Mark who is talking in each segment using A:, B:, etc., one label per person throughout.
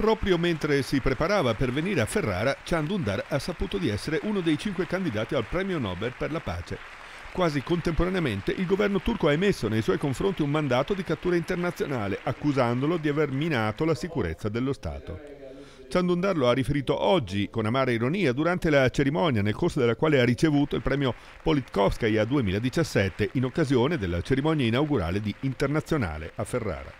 A: Proprio mentre si preparava per venire a Ferrara, Chandundar ha saputo di essere uno dei cinque candidati al premio Nobel per la pace. Quasi contemporaneamente il governo turco ha emesso nei suoi confronti un mandato di cattura internazionale, accusandolo di aver minato la sicurezza dello Stato. Chandundar lo ha riferito oggi, con amara ironia, durante la cerimonia nel corso della quale ha ricevuto il premio Politkovskaya 2017 in occasione della cerimonia inaugurale di Internazionale a Ferrara.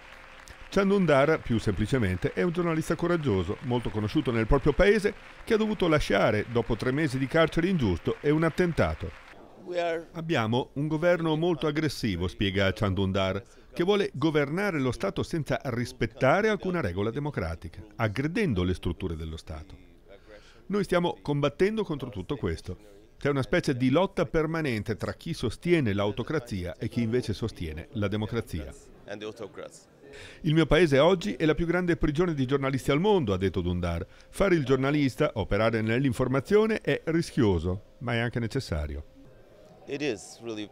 A: Chandundar, più semplicemente, è un giornalista coraggioso, molto conosciuto nel proprio paese, che ha dovuto lasciare dopo tre mesi di carcere ingiusto e un attentato. Abbiamo un governo molto aggressivo, spiega Chandundar, che vuole governare lo Stato senza rispettare alcuna regola democratica, aggredendo le strutture dello Stato. Noi stiamo combattendo contro tutto questo. C'è una specie di lotta permanente tra chi sostiene l'autocrazia e chi invece sostiene la democrazia
B: and autocrats.
A: Il mio paese oggi è la più grande prigione di giornalisti al mondo, ha detto Dundar. Fare il giornalista, operare nell'informazione è rischioso, ma è anche necessario.
B: Really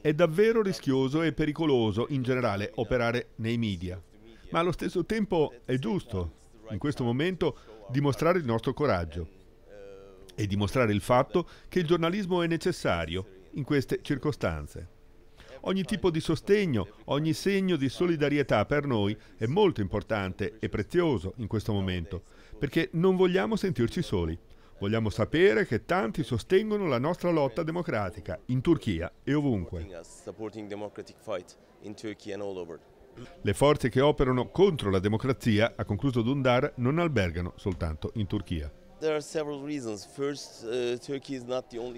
A: è davvero rischioso e pericoloso in generale operare nei media, ma allo stesso tempo è giusto, in questo momento, dimostrare il nostro coraggio e dimostrare il fatto che il giornalismo è necessario in queste circostanze. Ogni tipo di sostegno, ogni segno di solidarietà per noi è molto importante e prezioso in questo momento, perché non vogliamo sentirci soli. Vogliamo sapere che tanti sostengono la nostra lotta democratica in Turchia e ovunque. Le forze che operano contro la democrazia, ha concluso Dundar, non albergano soltanto in Turchia.
B: Uh,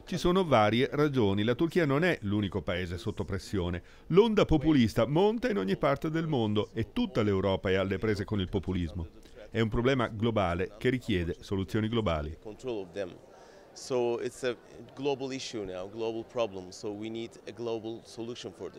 A: Ci sono varie ragioni. La Turchia non è l'unico paese sotto pressione. L'onda populista monta in ogni parte del mondo e tutta l'Europa è alle prese con il populismo. È un problema globale che richiede soluzioni globali.
B: Quindi è un problema globale, now, global problem. So we need a global solution for